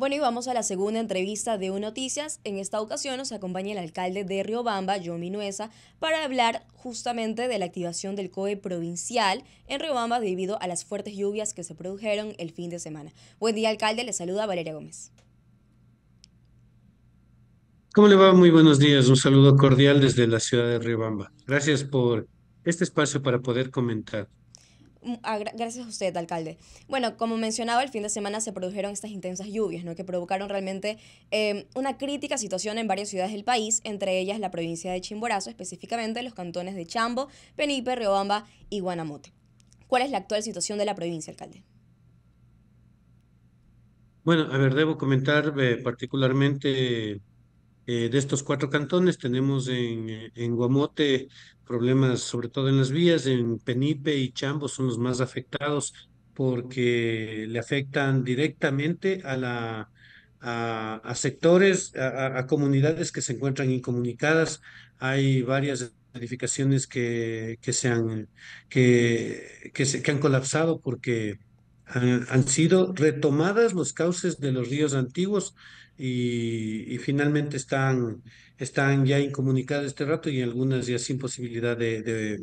Bueno, y vamos a la segunda entrevista de UNOTICIAS, Noticias. En esta ocasión nos acompaña el alcalde de Riobamba, John Minuesa, para hablar justamente de la activación del COE provincial en Riobamba debido a las fuertes lluvias que se produjeron el fin de semana. Buen día, alcalde. Le saluda Valeria Gómez. ¿Cómo le va? Muy buenos días. Un saludo cordial desde la ciudad de Riobamba. Gracias por este espacio para poder comentar. Mm, gracias a usted, alcalde. Bueno, como mencionaba, el fin de semana se produjeron estas intensas lluvias, ¿no? Que provocaron realmente em, una crítica situación en varias ciudades del país, entre ellas la provincia de Chimborazo, específicamente los cantones de Chambo, Penipe, Riobamba y Guanamote. ¿Cuál es la actual situación de la provincia, alcalde? Bueno, a ver, debo comentar eh, particularmente eh, de estos cuatro cantones tenemos eh, en, Guamote problemas sobre todo en las vías, en Penipe y Chambo son los más afectados porque le afectan directamente a la, a, sectores, a, comunidades que se encuentran incomunicadas. Hay varias edificaciones que, que, se han, que, que, se, que han colapsado porque han, sido retomadas los cauces de los ríos antiguos y, finalmente están, están ya incomunicados este rato y algunas ya sin posibilidad de, de,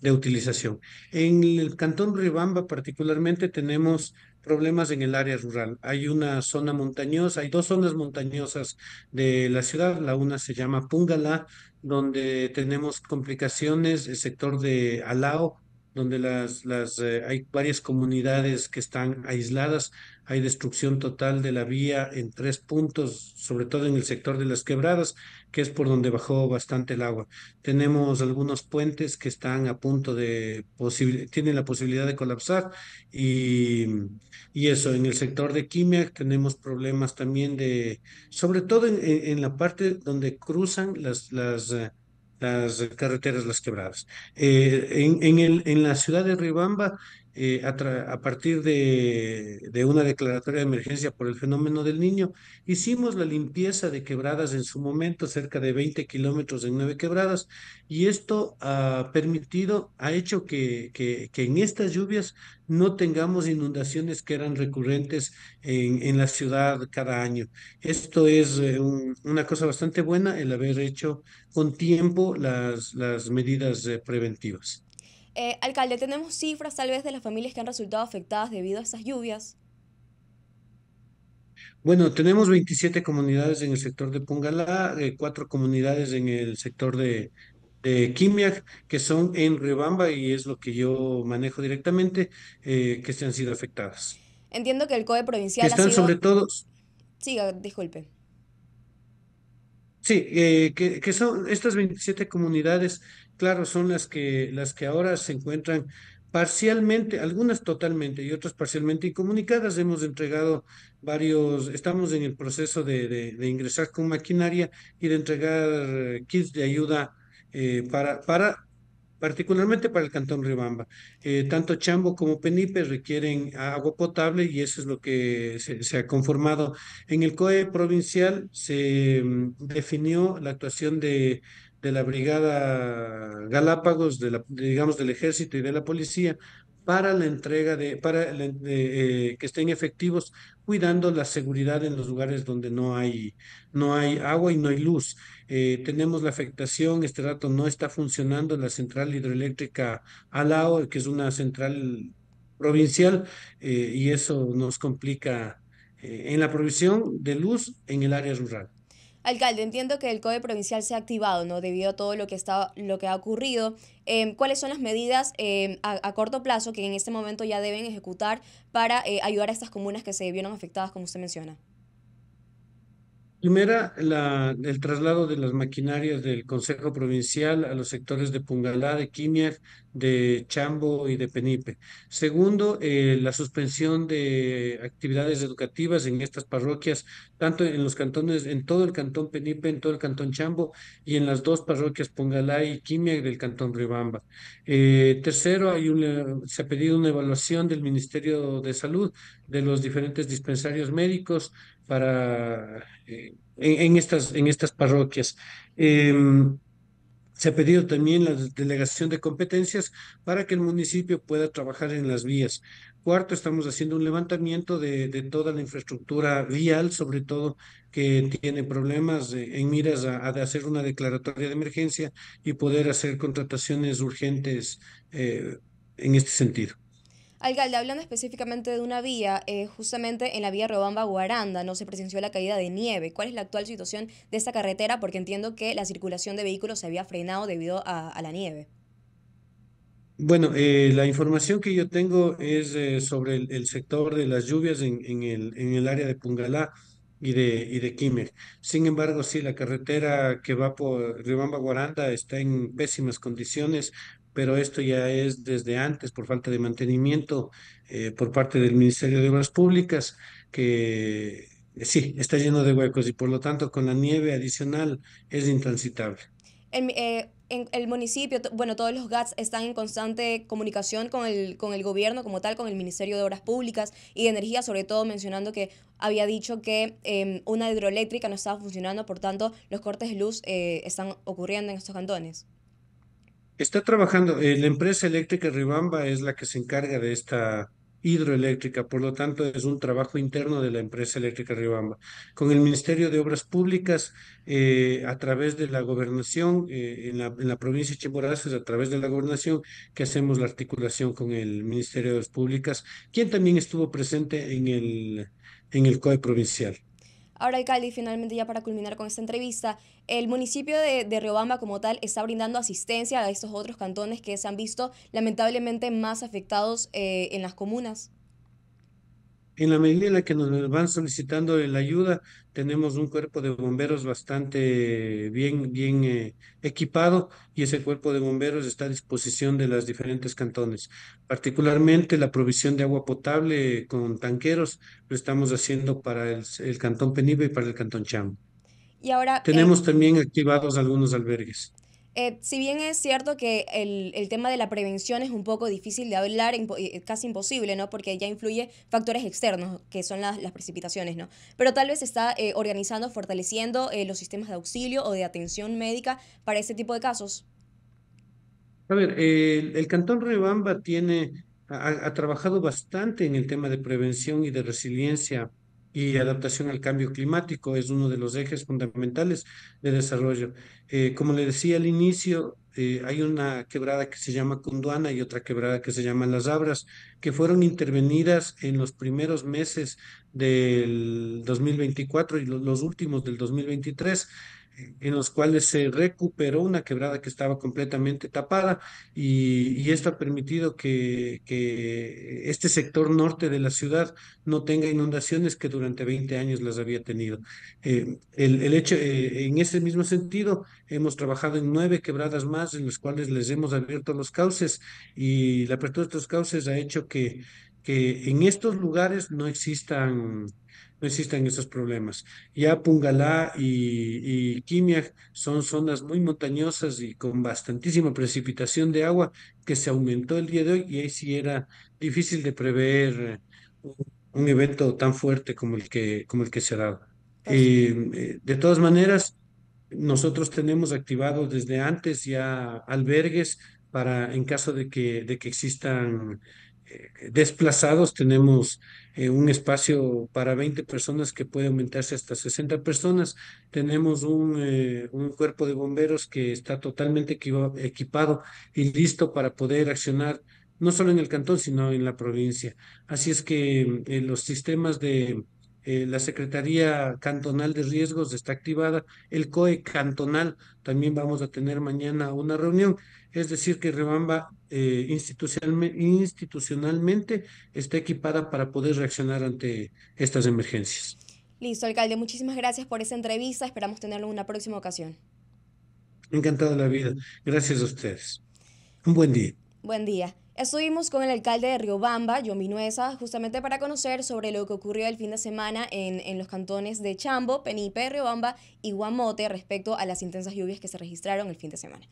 de utilización. En el cantón Ribamba particularmente tenemos problemas en el área rural. Hay una zona montañosa, hay dos zonas montañosas de la ciudad, la una se llama Pungala, donde tenemos complicaciones, el sector de Alao, donde las, las eh, hay varias comunidades que están aisladas, hay destrucción total de la vía en tres puntos, sobre todo en el sector de las quebradas, que es por donde bajó bastante el agua. Tenemos algunos puentes que están a punto de, tienen la posibilidad de colapsar y, y, eso, en el sector de Quimia tenemos problemas también de, sobre todo en, en la parte donde cruzan las, las eh, las carreteras, las quebradas. Eh, en, el, en la ciudad de Ribamba eh, a, partir de, una declaratoria de emergencia por el fenómeno del niño. Hicimos la limpieza de quebradas en su momento, cerca de 20 kilómetros de nueve quebradas, y esto ha permitido, ha hecho que, en estas lluvias no tengamos inundaciones que eran recurrentes en, la ciudad cada año. Esto es eh, una cosa bastante buena, el haber hecho con tiempo las, medidas eh, preventivas. Eh, alcalde, ¿tenemos cifras tal vez de las familias que han resultado afectadas debido a estas lluvias? Bueno, tenemos 27 comunidades en el sector de Pungalá, eh, cuatro comunidades en el sector de, Kimia, que son en Riobamba y es lo que yo manejo directamente, eh, que se han sido afectadas. Entiendo que el COE provincial. Que están sobre todo. Siga, disculpe. Sí, que, que, son estas 27 comunidades claro, son las que, las que ahora se encuentran parcialmente, algunas totalmente y otras parcialmente incomunicadas. Hemos entregado varios, estamos en el proceso de, de, ingresar con maquinaria y de entregar kits de ayuda eh, para, para, particularmente para el Cantón Ribamba. Eh, tanto Chambo como Penipe requieren agua potable y eso es lo que se ha conformado. En el COE provincial se mm, definió la actuación de de la Brigada Galápagos, de la, digamos del Ejército y de la Policía, para la entrega de, para eh, que estén efectivos cuidando la seguridad en los lugares donde no hay, no hay agua y no hay luz. Eh, tenemos la afectación, este rato no está funcionando la central hidroeléctrica Alao, que es una central provincial, eh, y eso nos complica en la provisión de luz en el área rural. Alcalde, entiendo que el CODE provincial se ha activado, ¿no? Debido a todo lo que, lo que ha ocurrido. Em, ¿Cuáles son las medidas em, a, corto plazo que en este momento ya deben ejecutar para eh, ayudar a estas comunas que se vieron afectadas, como usted menciona? Primera, la, el traslado de las maquinarias del Consejo Provincial a los sectores de Pungalá, de Quimier, de Chambo y de Penipe. Segundo, eh, la suspensión de actividades educativas en estas parroquias, tanto en los cantones, en todo el cantón Penipe, en todo el cantón Chambo y en las dos parroquias Pungalá y Quimier del cantón Ribamba. Eh, tercero, hay se ha pedido una evaluación del Ministerio de Salud de los diferentes dispensarios médicos para, eh, en, estas, en estas parroquias. Em, se ha pedido también la delegación de competencias para que el municipio pueda trabajar en las vías. Cuarto, estamos haciendo un levantamiento de, toda la infraestructura vial, sobre todo que tiene problemas en miras a, hacer una declaratoria de emergencia y poder hacer contrataciones urgentes eh, en este sentido. Alcalde, hablando específicamente de una vía, eh, justamente en la vía Robamba-Guaranda no se presenció la caída de nieve. ¿Cuál es la actual situación de esta carretera? Porque entiendo que la circulación de vehículos se había frenado debido a, la nieve. Bueno, eh, la información que yo tengo es eh, sobre el, sector de las lluvias en, el, en el área de Pungalá y de, y de Sin embargo, sí, la carretera que va por Ribamba Guaranda está en pésimas condiciones, pero esto ya es desde antes por falta de mantenimiento eh, por parte del Ministerio de Obras Públicas, que eh, sí, está lleno de huecos y por lo tanto con la nieve adicional es intransitable. en eh, el municipio, bueno, todos los GATS están en constante comunicación con el, con el gobierno como tal, con el Ministerio de Obras Públicas y de Energía, sobre todo mencionando que había dicho que em, una hidroeléctrica no estaba funcionando, por tanto los cortes de luz están ocurriendo en estos cantones. Está trabajando, eh, la empresa eléctrica Ribamba es la que se encarga de esta hidroeléctrica, por lo tanto es un trabajo interno de la empresa eléctrica Ribamba. Con el Ministerio de Obras Públicas, eh, a través de la gobernación, eh, en, la, provincia de Chimborazo, a través de la gobernación, que hacemos la articulación con el Ministerio de Obras Públicas, quien también estuvo presente en el, en el COE provincial. Ahora, alcalde, finalmente ya para culminar con esta entrevista, el municipio de, de Riobamba como tal está brindando asistencia a estos otros cantones que se han visto lamentablemente más afectados eh, en las comunas en la medida en la que nos van solicitando la ayuda, tenemos un cuerpo de bomberos bastante bien, bien eh, equipado y ese cuerpo de bomberos está a disposición de las diferentes cantones. Particularmente la provisión de agua potable con tanqueros lo estamos haciendo para el, cantón Penibe y para el cantón Cham. Y ahora eh, tenemos también activados algunos albergues. Eh, si bien es cierto que el, tema de la prevención es un poco difícil de hablar, eh, eh, casi imposible, ¿no? Porque ya influye factores externos, que son las, las precipitaciones, ¿no? Pero tal vez está organizando, fortaleciendo los sistemas de auxilio o de atención médica para este tipo de casos. A ver, el, Cantón Rebamba tiene, ha, trabajado bastante en el tema de prevención y de resiliencia y adaptación al cambio climático es uno de los ejes fundamentales de desarrollo. Eh, como le decía al inicio, eh, hay una quebrada que se llama Cunduana y otra quebrada que se llama Las Abras, que fueron intervenidas en los primeros meses del 2024 y los últimos del 2023 en los cuales se recuperó una quebrada que estaba completamente tapada y, esto ha permitido que, este sector norte de la ciudad no tenga inundaciones que durante 20 años las había tenido. Eh, el, hecho, eh, en ese mismo sentido, hemos trabajado en nueve quebradas más en las cuales les hemos abierto los cauces y la apertura de estos cauces ha hecho que que en estos lugares no existan, no existan esos problemas. Ya Pungalá y, y son zonas muy montañosas y con bastantísima precipitación de agua que se aumentó el día de hoy y ahí sí era difícil de prever un, evento tan fuerte como el que, como el que se ha dado. Eh, de todas maneras, nosotros tenemos activado desde antes ya albergues para en caso de que, de que existan eh, desplazados, tenemos eh, un espacio para 20 personas que puede aumentarse hasta 60 personas, tenemos un, eh, un cuerpo de bomberos que está totalmente equipado y listo para poder accionar no solo en el cantón, sino en la provincia. Así es que los sistemas de eh, la Secretaría Cantonal de Riesgos está activada, el COE Cantonal también vamos a tener mañana una reunión, es decir, que Rebamba eh, institucionalmente, está equipada para poder reaccionar ante estas emergencias. Listo, alcalde, muchísimas gracias por esa entrevista, esperamos tenerlo en una próxima ocasión. Encantado la vida, gracias a ustedes. Un buen día. Buen día. Estuvimos con el alcalde de Riobamba, Yomi Nueza, justamente para conocer sobre lo que ocurrió el fin de semana en, en los cantones de Chambo, Penipe, Riobamba y Guamote respecto a las intensas lluvias que se registraron el fin de semana.